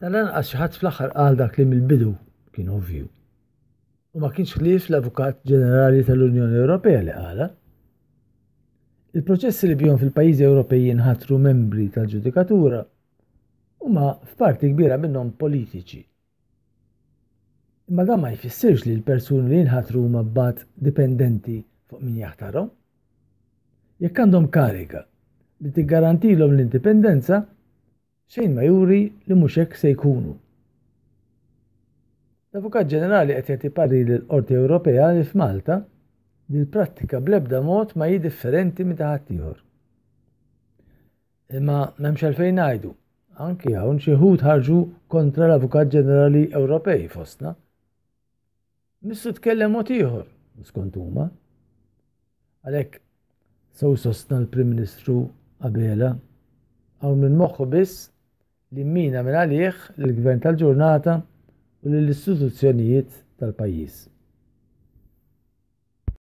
Tal-anqas xaħat fl-axar qal dak li mill-bidu kien ovvju. U ma kienx ħlief l-Avukat Ġenerali tal-Unjoni Ewropea li għala. Il-proċessi li bjon fil pajizi Ewropej jinħatru membri tal-ġudikatura huma f'parti kbira minnhom politiċi. Imma dan ma jfissirx li l-persuni li jinħatru huma bat dipendenti fuq min jaħtarhom. Jekk għandhom kariga li tiggarantilhom l-indipendenza, xejn ma juri li mhux hekk se jkunu. L-Avukat Ġenerali qed jagħti parri l-Qorti Ewropea li f'Malta li l-prattika bl-ebda mod ma hi differenti minn taħat ieħor. Imma m'hemmx għalfejn ngħidu, anki hawn xi ħud ħarġu kontra l-Avukat Ġenerali Ewropej fostna. Missu tkellem mod ieħor, skont huma. Għalhekk sew sostna l-Prim Ministru qabela għaw minn moħħu biss li mina minn għalih l-gvern tal-ġurnata u l-istituzzjonijiet tal-pajjiż.